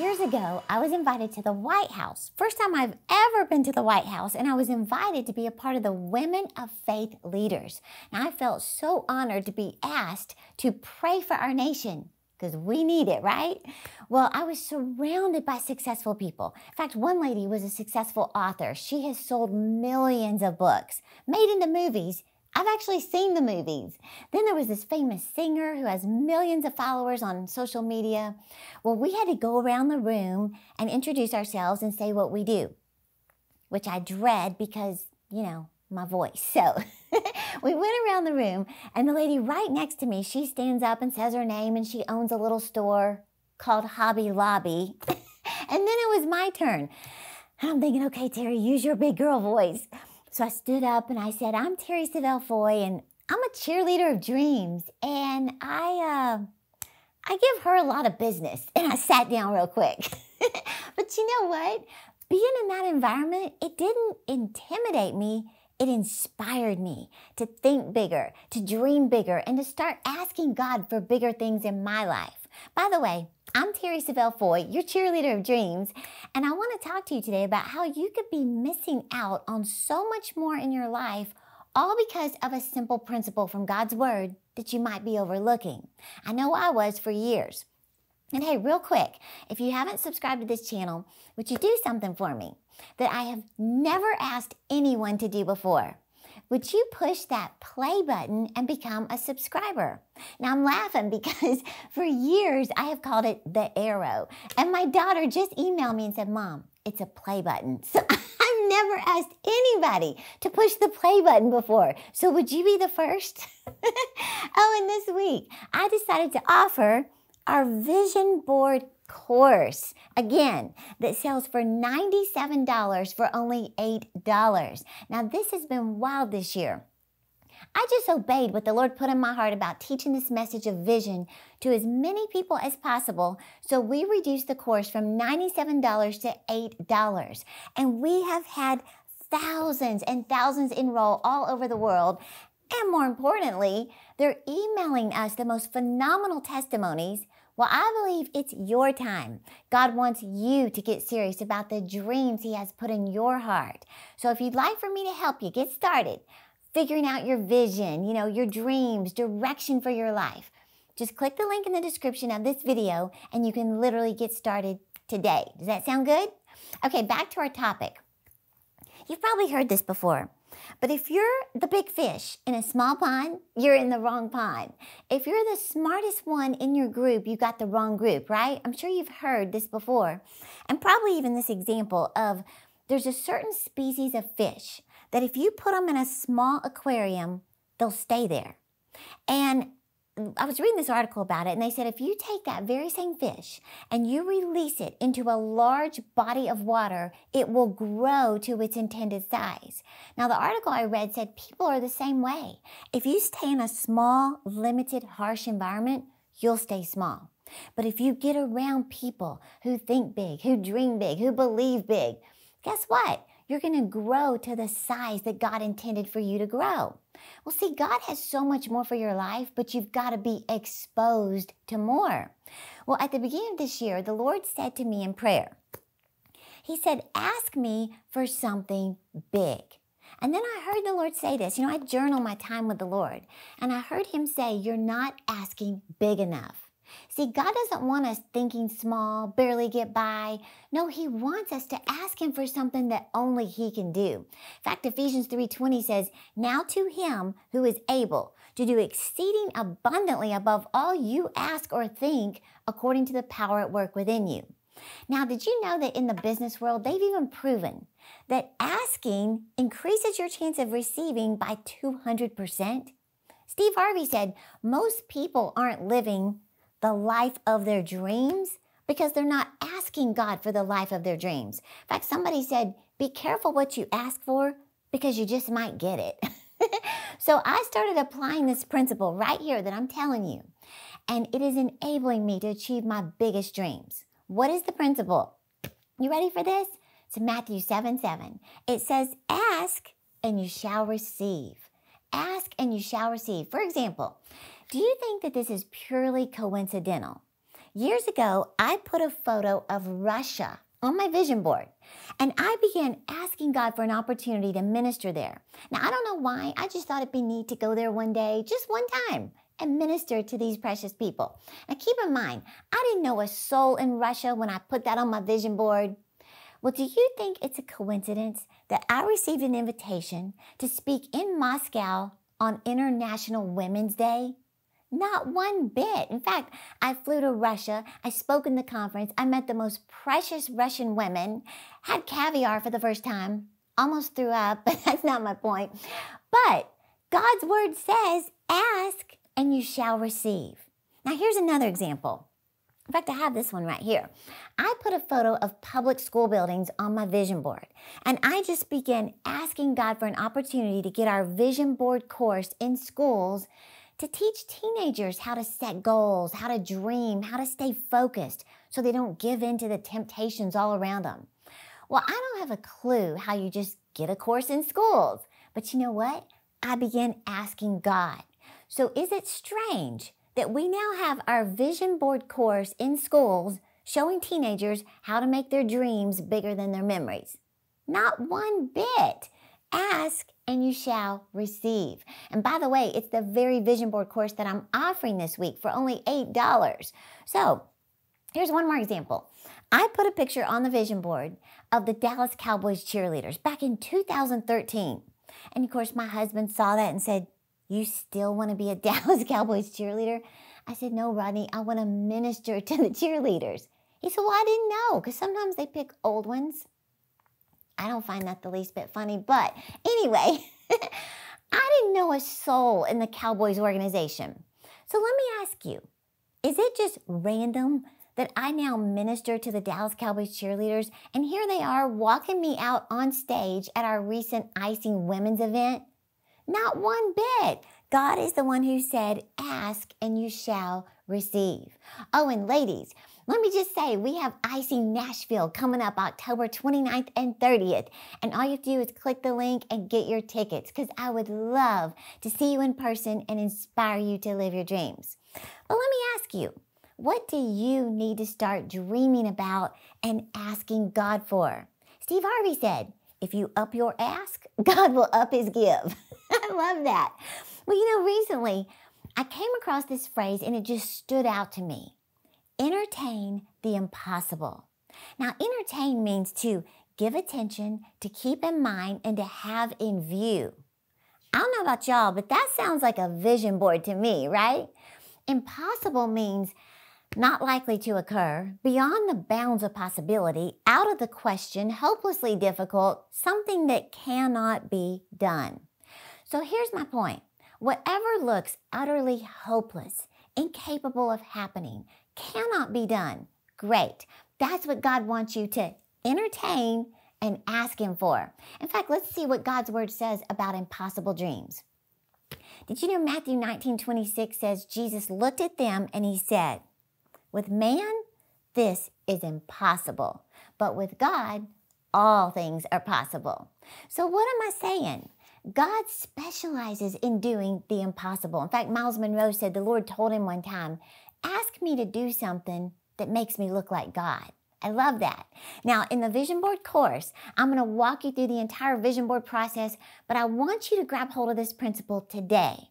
years ago, I was invited to the White House. First time I've ever been to the White House, and I was invited to be a part of the Women of Faith Leaders. And I felt so honored to be asked to pray for our nation because we need it, right? Well, I was surrounded by successful people. In fact, one lady was a successful author. She has sold millions of books, made into movies, I've actually seen the movies. Then there was this famous singer who has millions of followers on social media. Well, we had to go around the room and introduce ourselves and say what we do, which I dread because, you know, my voice. So we went around the room, and the lady right next to me, she stands up and says her name, and she owns a little store called Hobby Lobby. and then it was my turn. And I'm thinking, okay, Terry, use your big girl voice. So I stood up and I said, I'm Terry Savelle Foy, and I'm a cheerleader of dreams. And I, uh, I give her a lot of business. And I sat down real quick. but you know what? Being in that environment, it didn't intimidate me. It inspired me to think bigger, to dream bigger, and to start asking God for bigger things in my life. By the way, I'm Terry Savelle Foy, your cheerleader of dreams, and I want to talk to you today about how you could be missing out on so much more in your life all because of a simple principle from God's Word that you might be overlooking. I know I was for years. And hey, real quick, if you haven't subscribed to this channel, would you do something for me that I have never asked anyone to do before? would you push that play button and become a subscriber? Now I'm laughing because for years I have called it the arrow. And my daughter just emailed me and said, Mom, it's a play button. So I've never asked anybody to push the play button before. So would you be the first? oh, and this week I decided to offer our vision board course. Again, that sells for $97 for only $8. Now, this has been wild this year. I just obeyed what the Lord put in my heart about teaching this message of vision to as many people as possible. So we reduced the course from $97 to $8. And we have had thousands and thousands enroll all over the world. And more importantly, they're emailing us the most phenomenal testimonies well, I believe it's your time. God wants you to get serious about the dreams He has put in your heart. So if you'd like for me to help you get started, figuring out your vision, you know, your dreams, direction for your life, just click the link in the description of this video and you can literally get started today. Does that sound good? Okay, back to our topic. You've probably heard this before. But if you're the big fish in a small pond, you're in the wrong pond. If you're the smartest one in your group, you got the wrong group, right? I'm sure you've heard this before. And probably even this example of there's a certain species of fish that if you put them in a small aquarium, they'll stay there. And I was reading this article about it, and they said if you take that very same fish and you release it into a large body of water, it will grow to its intended size. Now, the article I read said people are the same way. If you stay in a small, limited, harsh environment, you'll stay small. But if you get around people who think big, who dream big, who believe big, guess what? you're going to grow to the size that God intended for you to grow. Well, see, God has so much more for your life, but you've got to be exposed to more. Well, at the beginning of this year, the Lord said to me in prayer, He said, Ask me for something big. And then I heard the Lord say this. You know, I journal my time with the Lord, and I heard Him say, You're not asking big enough. See, God doesn't want us thinking small, barely get by. No, he wants us to ask him for something that only he can do. In fact, Ephesians 3:20 says, "Now to him who is able to do exceeding abundantly above all you ask or think, according to the power at work within you." Now, did you know that in the business world, they've even proven that asking increases your chance of receiving by 200%? Steve Harvey said, most people aren't living the life of their dreams because they're not asking God for the life of their dreams. In fact, somebody said, be careful what you ask for because you just might get it. so I started applying this principle right here that I'm telling you, and it is enabling me to achieve my biggest dreams. What is the principle? You ready for this? It's Matthew 7 7. It says, Ask and you shall receive. Ask and you shall receive. For example, do you think that this is purely coincidental? Years ago, I put a photo of Russia on my vision board. And I began asking God for an opportunity to minister there. Now, I don't know why, I just thought it'd be neat to go there one day, just one time, and minister to these precious people. Now, keep in mind, I didn't know a soul in Russia when I put that on my vision board. Well, do you think it's a coincidence that I received an invitation to speak in Moscow on International Women's Day? Not one bit. In fact, I flew to Russia. I spoke in the conference. I met the most precious Russian women, had caviar for the first time, almost threw up, but that's not my point. But God's word says, ask and you shall receive. Now, here's another example. In fact, I have this one right here. I put a photo of public school buildings on my vision board, and I just began asking God for an opportunity to get our vision board course in schools to teach teenagers how to set goals, how to dream, how to stay focused so they don't give in to the temptations all around them. Well, I don't have a clue how you just get a course in schools, but you know what? I began asking God. So is it strange that we now have our vision board course in schools showing teenagers how to make their dreams bigger than their memories? Not one bit ask and you shall receive. And by the way, it's the very vision board course that I'm offering this week for only $8. So here's one more example. I put a picture on the vision board of the Dallas Cowboys cheerleaders back in 2013. And of course, my husband saw that and said, You still want to be a Dallas Cowboys cheerleader? I said, No, Rodney, I want to minister to the cheerleaders. He said, Well, I didn't know because sometimes they pick old ones I don't find that the least bit funny, but anyway, I didn't know a soul in the Cowboys organization. So let me ask you, is it just random that I now minister to the Dallas Cowboys cheerleaders and here they are walking me out on stage at our recent Icing Women's event? Not one bit. God is the one who said, ask and you shall receive. Oh, and ladies, let me just say, we have Icy Nashville coming up October 29th and 30th. And all you have to do is click the link and get your tickets because I would love to see you in person and inspire you to live your dreams. But let me ask you, what do you need to start dreaming about and asking God for? Steve Harvey said, if you up your ask, God will up his give. I love that. Well, you know, recently I came across this phrase and it just stood out to me entertain the impossible. Now, entertain means to give attention, to keep in mind, and to have in view. I don't know about y'all, but that sounds like a vision board to me, right? Impossible means not likely to occur, beyond the bounds of possibility, out of the question, hopelessly difficult, something that cannot be done. So here's my point. Whatever looks utterly hopeless, incapable of happening, cannot be done, great. That's what God wants you to entertain and ask Him for. In fact, let's see what God's Word says about impossible dreams. Did you know Matthew 19 26 says, Jesus looked at them and He said, With man, this is impossible, but with God, all things are possible. So, what am I saying? God specializes in doing the impossible. In fact, Miles Monroe said the Lord told him one time, ask me to do something that makes me look like God. I love that. Now, in the vision board course, I'm going to walk you through the entire vision board process, but I want you to grab hold of this principle today.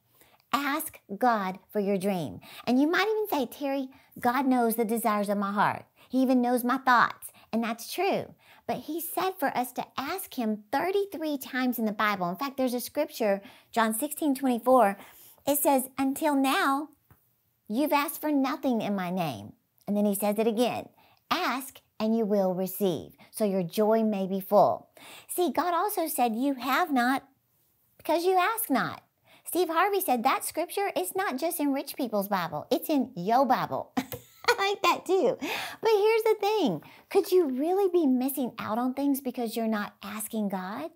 Ask God for your dream. And you might even say, Terry, God knows the desires of my heart. He even knows my thoughts. And that's true. But he said for us to ask him 33 times in the Bible. In fact, there's a scripture, John 16 24, it says, Until now, You've asked for nothing in my name. And then he says it again ask and you will receive, so your joy may be full. See, God also said, You have not because you ask not. Steve Harvey said that scripture is not just in rich people's Bible, it's in yo Bible. I like that too. But here's the thing could you really be missing out on things because you're not asking God?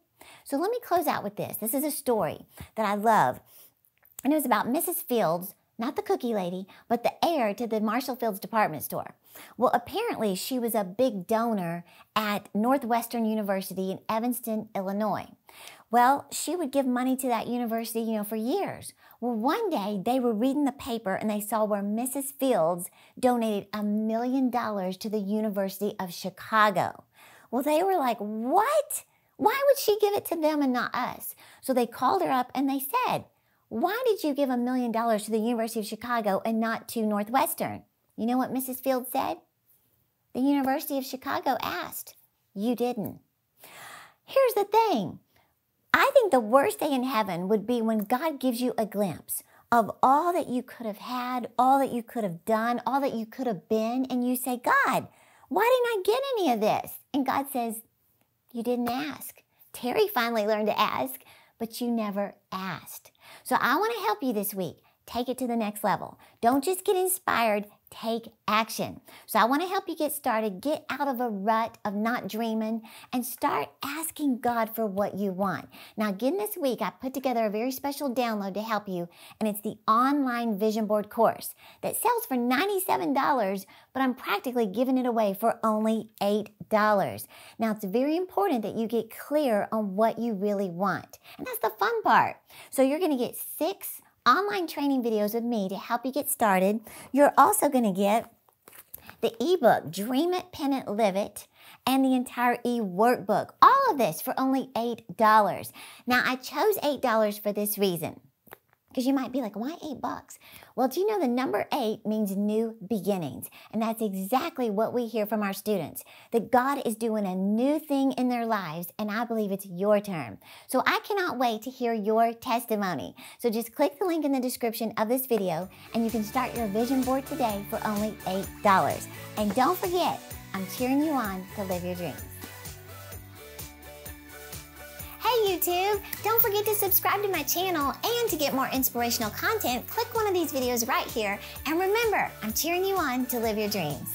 So let me close out with this. This is a story that I love, and it was about Mrs. Fields not the cookie lady, but the heir to the Marshall Fields department store. Well, apparently she was a big donor at Northwestern University in Evanston, Illinois. Well, she would give money to that university, you know, for years. Well, one day they were reading the paper and they saw where Mrs. Fields donated a million dollars to the University of Chicago. Well, they were like, what? Why would she give it to them and not us? So they called her up and they said, why did you give a million dollars to the University of Chicago and not to Northwestern? You know what Mrs. Field said? The University of Chicago asked. You didn't. Here's the thing I think the worst day in heaven would be when God gives you a glimpse of all that you could have had, all that you could have done, all that you could have been, and you say, God, why didn't I get any of this? And God says, You didn't ask. Terry finally learned to ask but you never asked. So I want to help you this week. Take it to the next level. Don't just get inspired, take action. So I want to help you get started, get out of a rut of not dreaming, and start asking God for what you want. Now, again, this week I put together a very special download to help you, and it's the online vision board course that sells for $97, but I'm practically giving it away for only $8. Now, it's very important that you get clear on what you really want, and that's the fun part. So you're going to get six online training videos with me to help you get started. You're also going to get the ebook, Dream It, Pin It, Live It, and the entire e-workbook. All of this for only $8. Now, I chose $8 for this reason. Because you might be like, why eight bucks? Well, do you know the number eight means new beginnings? And that's exactly what we hear from our students that God is doing a new thing in their lives, and I believe it's your turn. So I cannot wait to hear your testimony. So just click the link in the description of this video, and you can start your vision board today for only $8. And don't forget, I'm cheering you on to live your dreams. Hey YouTube! Don't forget to subscribe to my channel and to get more inspirational content, click one of these videos right here. And remember, I'm cheering you on to live your dreams.